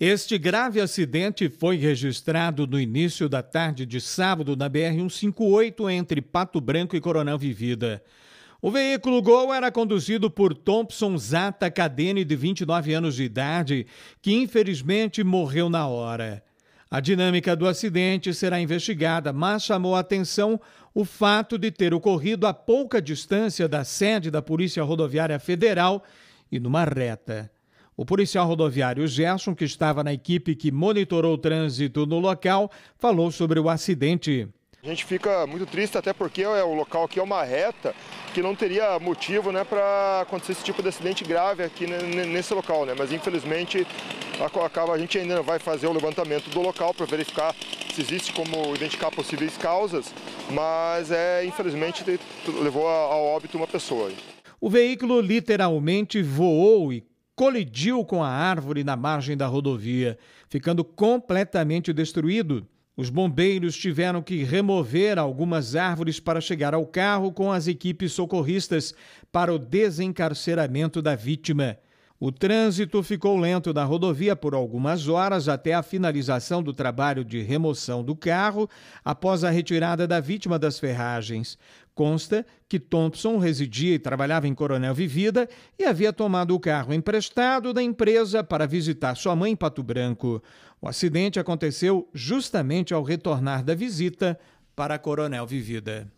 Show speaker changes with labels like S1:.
S1: Este grave acidente foi registrado no início da tarde de sábado na BR-158 entre Pato Branco e Coronel Vivida. O veículo Gol era conduzido por Thompson Zata Cadene, de 29 anos de idade, que infelizmente morreu na hora. A dinâmica do acidente será investigada, mas chamou a atenção o fato de ter ocorrido a pouca distância da sede da Polícia Rodoviária Federal e numa reta. O policial rodoviário Gerson, que estava na equipe que monitorou o trânsito no local, falou sobre o acidente.
S2: A gente fica muito triste até porque é o local aqui é uma reta que não teria motivo né, para acontecer esse tipo de acidente grave aqui nesse local, né? Mas infelizmente acaba a gente ainda vai fazer o levantamento do local para verificar se existe como identificar possíveis causas, mas é infelizmente levou ao óbito uma pessoa.
S1: O veículo literalmente voou e colidiu com a árvore na margem da rodovia, ficando completamente destruído. Os bombeiros tiveram que remover algumas árvores para chegar ao carro com as equipes socorristas para o desencarceramento da vítima. O trânsito ficou lento na rodovia por algumas horas até a finalização do trabalho de remoção do carro após a retirada da vítima das ferragens. Consta que Thompson residia e trabalhava em Coronel Vivida e havia tomado o carro emprestado da empresa para visitar sua mãe em Pato Branco. O acidente aconteceu justamente ao retornar da visita para Coronel Vivida.